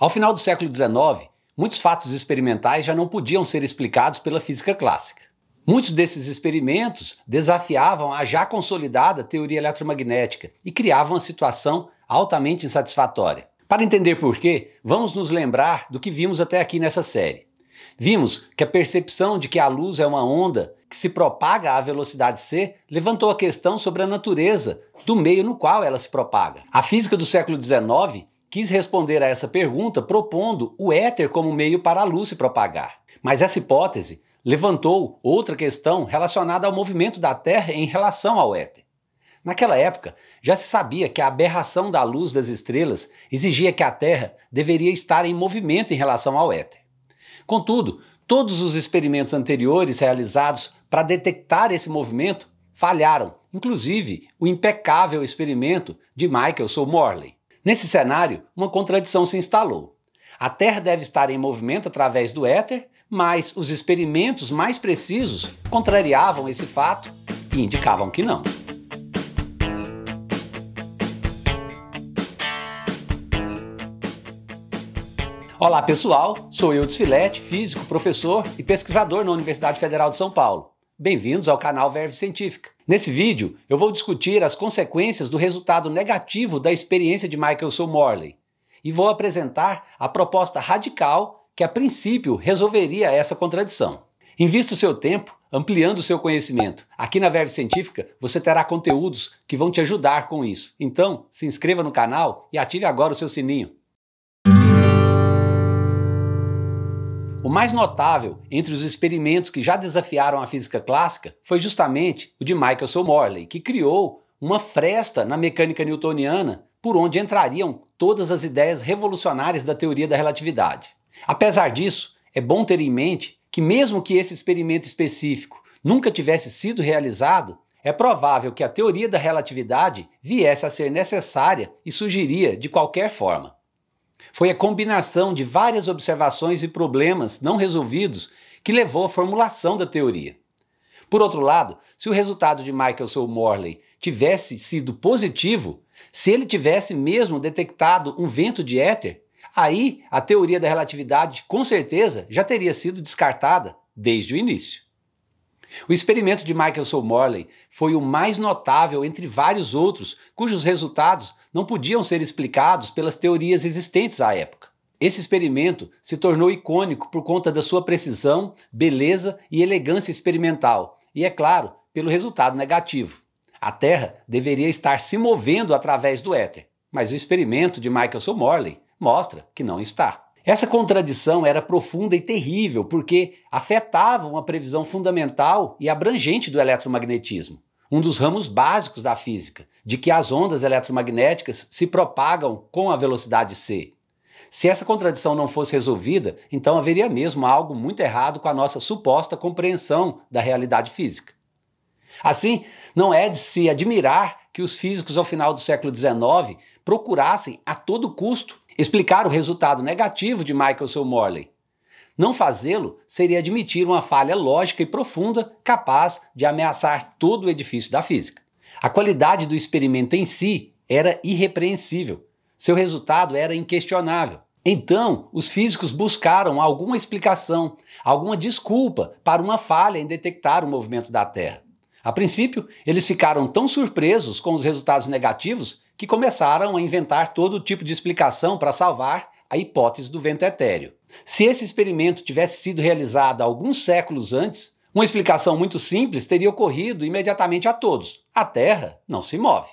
Ao final do século XIX, muitos fatos experimentais já não podiam ser explicados pela física clássica. Muitos desses experimentos desafiavam a já consolidada teoria eletromagnética e criavam uma situação altamente insatisfatória. Para entender por quê, vamos nos lembrar do que vimos até aqui nessa série. Vimos que a percepção de que a luz é uma onda que se propaga à velocidade c levantou a questão sobre a natureza do meio no qual ela se propaga. A física do século XIX quis responder a essa pergunta propondo o éter como meio para a luz se propagar. Mas essa hipótese levantou outra questão relacionada ao movimento da Terra em relação ao éter. Naquela época, já se sabia que a aberração da luz das estrelas exigia que a Terra deveria estar em movimento em relação ao éter. Contudo, todos os experimentos anteriores realizados para detectar esse movimento falharam, inclusive o impecável experimento de Michael Morley. Nesse cenário, uma contradição se instalou. A Terra deve estar em movimento através do éter, mas os experimentos mais precisos contrariavam esse fato e indicavam que não. Olá pessoal, sou eu Desfilete, físico, professor e pesquisador na Universidade Federal de São Paulo. Bem-vindos ao canal Verve Científica. Nesse vídeo, eu vou discutir as consequências do resultado negativo da experiência de Michael S. Morley e vou apresentar a proposta radical que, a princípio, resolveria essa contradição. Invista o seu tempo ampliando o seu conhecimento. Aqui na Verve Científica você terá conteúdos que vão te ajudar com isso. Então, se inscreva no canal e ative agora o seu sininho. O mais notável entre os experimentos que já desafiaram a física clássica foi justamente o de Michelson Morley, que criou uma fresta na mecânica newtoniana por onde entrariam todas as ideias revolucionárias da teoria da relatividade. Apesar disso, é bom ter em mente que, mesmo que esse experimento específico nunca tivesse sido realizado, é provável que a teoria da relatividade viesse a ser necessária e surgiria de qualquer forma. Foi a combinação de várias observações e problemas não resolvidos que levou à formulação da teoria. Por outro lado, se o resultado de Michael Soul Morley tivesse sido positivo, se ele tivesse mesmo detectado um vento de éter, aí a teoria da relatividade com certeza já teria sido descartada desde o início. O experimento de Michael Soul Morley foi o mais notável entre vários outros, cujos resultados não podiam ser explicados pelas teorias existentes à época. Esse experimento se tornou icônico por conta da sua precisão, beleza e elegância experimental, e, é claro, pelo resultado negativo. A Terra deveria estar se movendo através do éter, mas o experimento de Michelson Morley mostra que não está. Essa contradição era profunda e terrível porque afetava uma previsão fundamental e abrangente do eletromagnetismo um dos ramos básicos da física, de que as ondas eletromagnéticas se propagam com a velocidade c. Se essa contradição não fosse resolvida, então haveria mesmo algo muito errado com a nossa suposta compreensão da realidade física. Assim, não é de se admirar que os físicos ao final do século XIX procurassem a todo custo explicar o resultado negativo de Michael Morley, não fazê-lo seria admitir uma falha lógica e profunda capaz de ameaçar todo o edifício da física. A qualidade do experimento em si era irrepreensível. Seu resultado era inquestionável. Então, os físicos buscaram alguma explicação, alguma desculpa para uma falha em detectar o movimento da Terra. A princípio, eles ficaram tão surpresos com os resultados negativos que começaram a inventar todo tipo de explicação para salvar a hipótese do vento etéreo. Se esse experimento tivesse sido realizado alguns séculos antes, uma explicação muito simples teria ocorrido imediatamente a todos: a Terra não se move.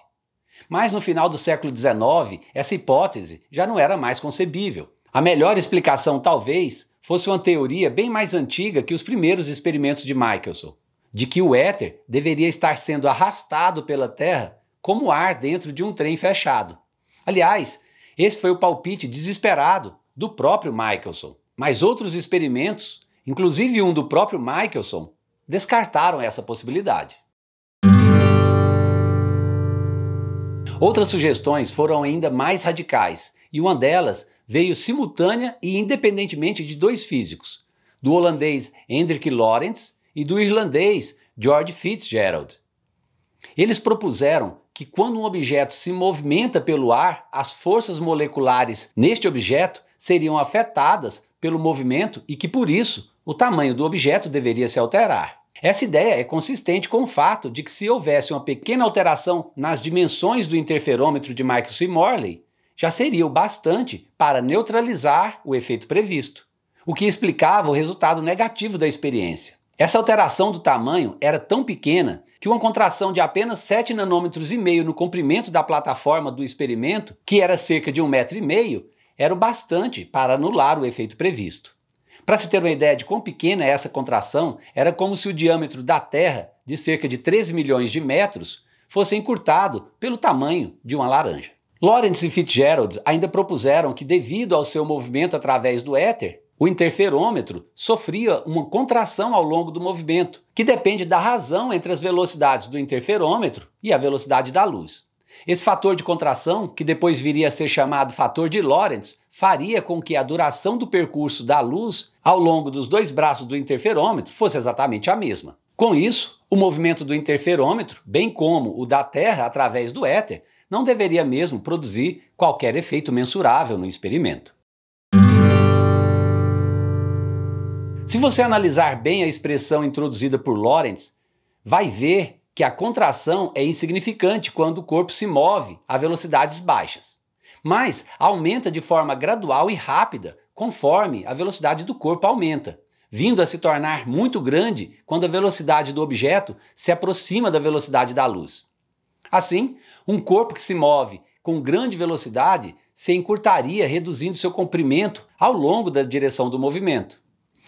Mas no final do século XIX, essa hipótese já não era mais concebível. A melhor explicação, talvez, fosse uma teoria bem mais antiga que os primeiros experimentos de Michelson, de que o éter deveria estar sendo arrastado pela Terra como ar dentro de um trem fechado. Aliás, esse foi o palpite desesperado do próprio Michelson. Mas outros experimentos, inclusive um do próprio Michelson, descartaram essa possibilidade. Outras sugestões foram ainda mais radicais, e uma delas veio simultânea e independentemente de dois físicos, do holandês Hendrik Lorentz e do irlandês George Fitzgerald. Eles propuseram que quando um objeto se movimenta pelo ar, as forças moleculares neste objeto seriam afetadas pelo movimento e que, por isso, o tamanho do objeto deveria se alterar. Essa ideia é consistente com o fato de que, se houvesse uma pequena alteração nas dimensões do interferômetro de Michael C. Morley, já seria o bastante para neutralizar o efeito previsto, o que explicava o resultado negativo da experiência. Essa alteração do tamanho era tão pequena que uma contração de apenas 7 nanômetros e meio no comprimento da plataforma do experimento, que era cerca de um metro e meio, era o bastante para anular o efeito previsto. Para se ter uma ideia de quão pequena é essa contração, era como se o diâmetro da Terra, de cerca de 13 milhões de metros, fosse encurtado pelo tamanho de uma laranja. Lawrence e Fitzgerald ainda propuseram que, devido ao seu movimento através do éter, o interferômetro sofria uma contração ao longo do movimento, que depende da razão entre as velocidades do interferômetro e a velocidade da luz. Esse fator de contração, que depois viria a ser chamado fator de Lorentz, faria com que a duração do percurso da luz ao longo dos dois braços do interferômetro fosse exatamente a mesma. Com isso, o movimento do interferômetro, bem como o da Terra através do éter, não deveria mesmo produzir qualquer efeito mensurável no experimento. Se você analisar bem a expressão introduzida por Lorentz, vai ver que a contração é insignificante quando o corpo se move a velocidades baixas, mas aumenta de forma gradual e rápida conforme a velocidade do corpo aumenta, vindo a se tornar muito grande quando a velocidade do objeto se aproxima da velocidade da luz. Assim, um corpo que se move com grande velocidade se encurtaria, reduzindo seu comprimento ao longo da direção do movimento.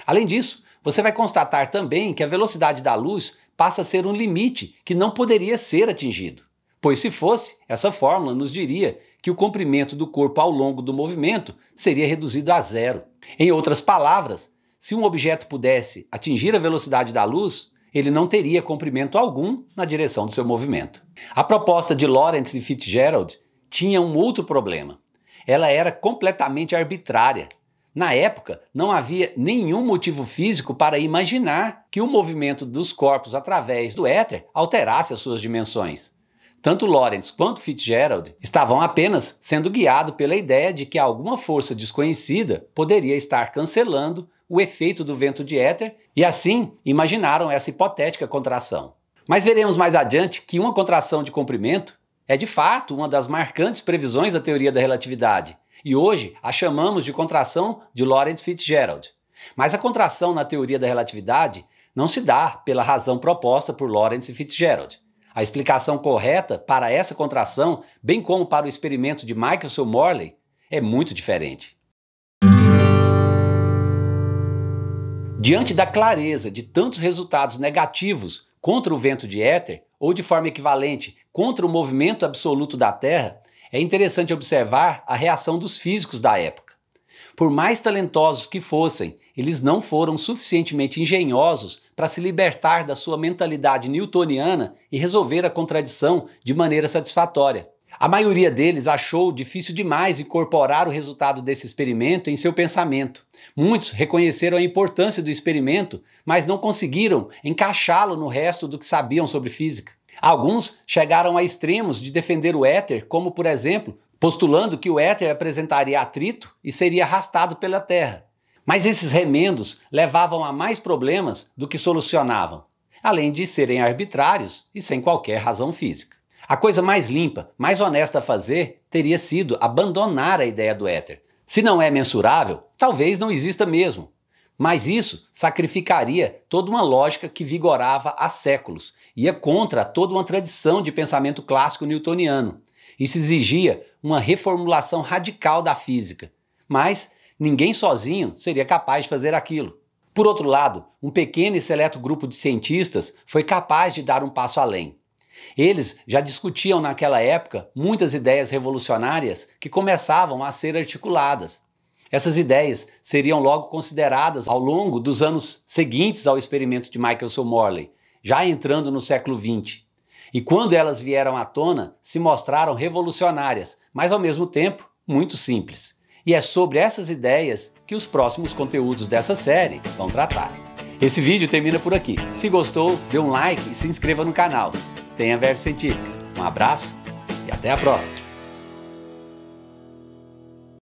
Além disso, você vai constatar também que a velocidade da luz passa a ser um limite que não poderia ser atingido. Pois se fosse, essa fórmula nos diria que o comprimento do corpo ao longo do movimento seria reduzido a zero. Em outras palavras, se um objeto pudesse atingir a velocidade da luz, ele não teria comprimento algum na direção do seu movimento. A proposta de Lorentz e Fitzgerald tinha um outro problema. Ela era completamente arbitrária na época, não havia nenhum motivo físico para imaginar que o movimento dos corpos através do éter alterasse as suas dimensões. Tanto Lorentz quanto Fitzgerald estavam apenas sendo guiados pela ideia de que alguma força desconhecida poderia estar cancelando o efeito do vento de éter e assim imaginaram essa hipotética contração. Mas veremos mais adiante que uma contração de comprimento é de fato uma das marcantes previsões da teoria da relatividade e hoje a chamamos de contração de Lorentz Fitzgerald. Mas a contração na teoria da relatividade não se dá pela razão proposta por Lorentz e Fitzgerald. A explicação correta para essa contração, bem como para o experimento de Michelson Morley, é muito diferente. Diante da clareza de tantos resultados negativos contra o vento de éter, ou de forma equivalente, contra o movimento absoluto da Terra, é interessante observar a reação dos físicos da época. Por mais talentosos que fossem, eles não foram suficientemente engenhosos para se libertar da sua mentalidade newtoniana e resolver a contradição de maneira satisfatória. A maioria deles achou difícil demais incorporar o resultado desse experimento em seu pensamento. Muitos reconheceram a importância do experimento, mas não conseguiram encaixá-lo no resto do que sabiam sobre física. Alguns chegaram a extremos de defender o éter, como, por exemplo, postulando que o éter apresentaria atrito e seria arrastado pela Terra. Mas esses remendos levavam a mais problemas do que solucionavam, além de serem arbitrários e sem qualquer razão física. A coisa mais limpa, mais honesta a fazer teria sido abandonar a ideia do éter. Se não é mensurável, talvez não exista mesmo, mas isso sacrificaria toda uma lógica que vigorava há séculos, ia contra toda uma tradição de pensamento clássico newtoniano. Isso exigia uma reformulação radical da física. Mas ninguém sozinho seria capaz de fazer aquilo. Por outro lado, um pequeno e seleto grupo de cientistas foi capaz de dar um passo além. Eles já discutiam naquela época muitas ideias revolucionárias que começavam a ser articuladas, essas ideias seriam logo consideradas ao longo dos anos seguintes ao experimento de Michelson Morley, já entrando no século XX. E quando elas vieram à tona, se mostraram revolucionárias, mas ao mesmo tempo muito simples. E é sobre essas ideias que os próximos conteúdos dessa série vão tratar. Esse vídeo termina por aqui. Se gostou, dê um like e se inscreva no canal. Tenha verde científica. Um abraço e até a próxima!